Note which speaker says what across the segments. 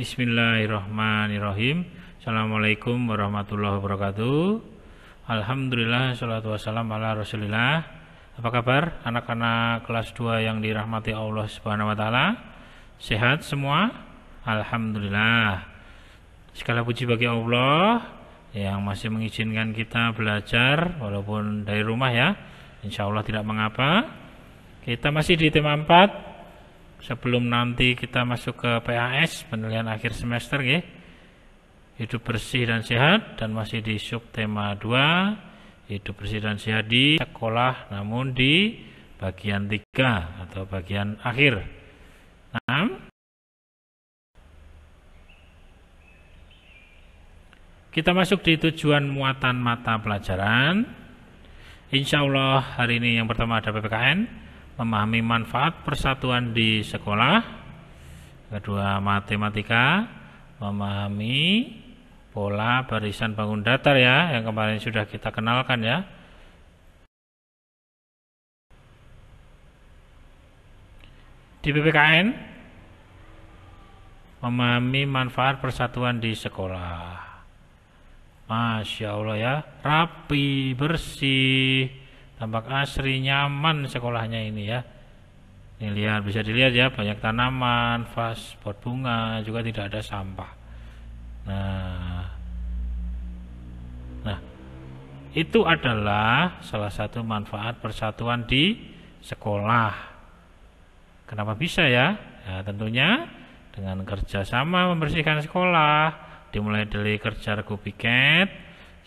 Speaker 1: Bismillahirrahmanirrahim Assalamualaikum warahmatullahi wabarakatuh Alhamdulillah Salatu wassalam ala rasulillah Apa kabar anak-anak kelas 2 yang dirahmati Allah subhanahu wa ta'ala Sehat semua Alhamdulillah Segala puji bagi Allah Yang masih mengizinkan kita belajar Walaupun dari rumah ya Insya Allah tidak mengapa Kita masih di tema 4 sebelum nanti kita masuk ke PAS penilaian akhir semester ya hidup bersih dan sehat dan masih di sub tema 2 hidup bersih dan sehat di sekolah namun di bagian 3 atau bagian akhir 6 nah. kita masuk di tujuan muatan mata pelajaran Insya Allah hari ini yang pertama ada PPKN memahami manfaat persatuan di sekolah. Kedua, matematika, memahami pola barisan bangun datar ya, yang kemarin sudah kita kenalkan ya. Di PPKN, memahami manfaat persatuan di sekolah. Masya Allah ya, rapi, bersih, tampak asri nyaman sekolahnya ini ya. Ini lihat bisa dilihat ya banyak tanaman, vas, pot bunga juga tidak ada sampah. Nah, nah itu adalah salah satu manfaat persatuan di sekolah. Kenapa bisa ya? ya tentunya dengan kerjasama membersihkan sekolah, dimulai dari kerja regu piket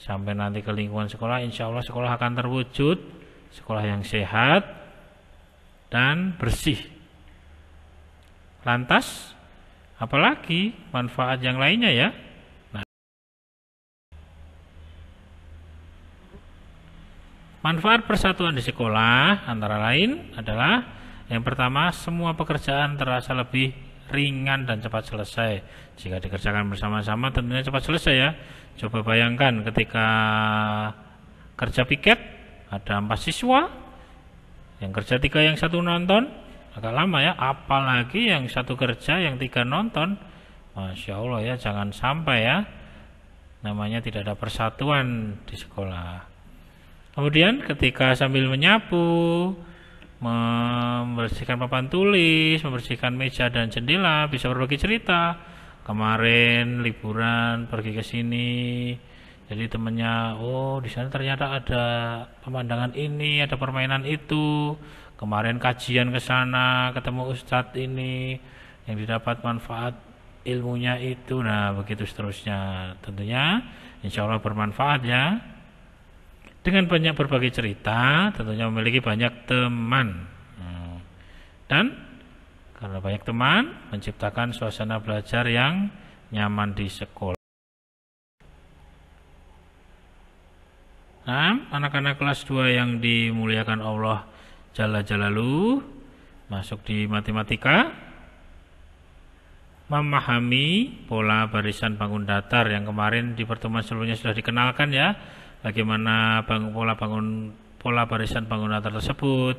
Speaker 1: sampai nanti ke lingkungan sekolah, insya Allah sekolah akan terwujud sekolah yang sehat dan bersih. Lantas, apalagi manfaat yang lainnya ya? Nah, manfaat persatuan di sekolah antara lain adalah yang pertama, semua pekerjaan terasa lebih ringan dan cepat selesai. Jika dikerjakan bersama-sama tentunya cepat selesai ya. Coba bayangkan ketika kerja piket ada empat siswa yang kerja tiga yang satu nonton agak lama ya apalagi yang satu kerja yang tiga nonton Masya Allah ya jangan sampai ya namanya tidak ada persatuan di sekolah kemudian ketika sambil menyapu membersihkan papan tulis membersihkan meja dan jendela bisa berbagi cerita kemarin liburan pergi ke sini jadi temennya oh di sana ternyata ada pemandangan ini ada permainan itu kemarin kajian ke sana ketemu ustadz ini yang didapat manfaat ilmunya itu nah begitu seterusnya tentunya insya Allah bermanfaat ya dengan banyak berbagai cerita tentunya memiliki banyak teman hmm. dan karena banyak teman menciptakan suasana belajar yang nyaman di sekolah Nah, anak-anak kelas 2 yang dimuliakan Allah Jalla Jalalu masuk di matematika memahami pola barisan bangun datar yang kemarin di pertemuan sebelumnya sudah dikenalkan ya bagaimana bangun pola bangun pola barisan bangun datar tersebut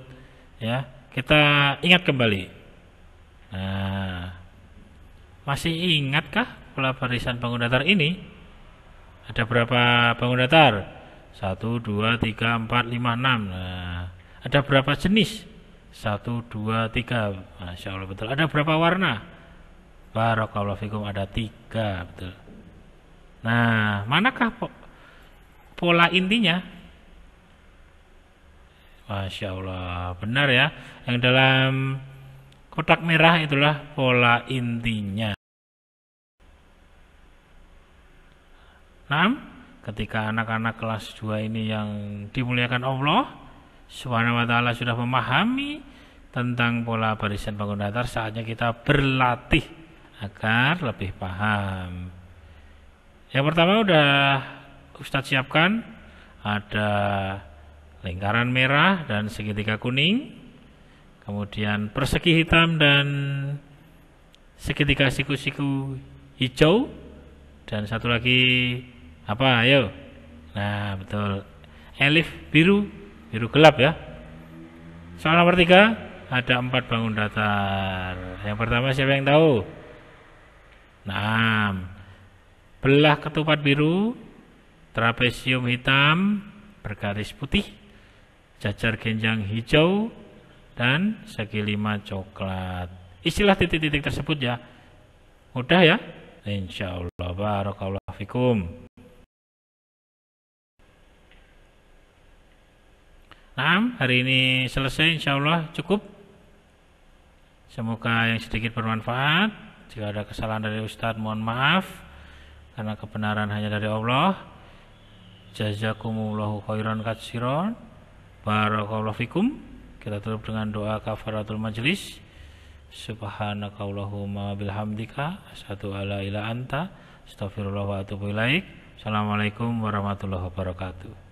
Speaker 1: ya kita ingat kembali nah masih ingatkah pola barisan bangun datar ini ada berapa bangun datar satu, dua, tiga, empat, lima, enam. Nah, ada berapa jenis? Satu, dua, tiga. Masya Allah betul. Ada berapa warna? Barakallahu fikum ada 3 betul. Nah, manakah po pola intinya? Masya Allah, benar ya. Yang dalam kotak merah itulah pola intinya. Nah, ketika anak-anak kelas 2 ini yang dimuliakan Allah Subhanahu wa taala sudah memahami tentang pola barisan bangun datar saatnya kita berlatih agar lebih paham. Yang pertama udah Ustadz siapkan ada lingkaran merah dan segitiga kuning, kemudian persegi hitam dan segitiga siku-siku hijau dan satu lagi apa? Ayo. Nah, betul. Elif biru, biru gelap ya. Soal nomor tiga ada empat bangun datar. Yang pertama siapa yang tahu? Nah, belah ketupat biru, trapesium hitam bergaris putih, jajar genjang hijau, dan segi lima coklat. Istilah titik-titik tersebut ya. Mudah ya? Insya Allah. Barakallahu fikum. Nah, hari ini selesai insya Allah cukup. Semoga yang sedikit bermanfaat. Jika ada kesalahan dari Ustadz, mohon maaf. Karena kebenaran hanya dari Allah. Jazakumullahu khairan katsiron. Barakallahu fikum. Kita tutup dengan doa kafaratul majlis. Subhanakallahumma bilhamdika. Satu ala ila anta. Astaghfirullah Assalamualaikum warahmatullahi wabarakatuh.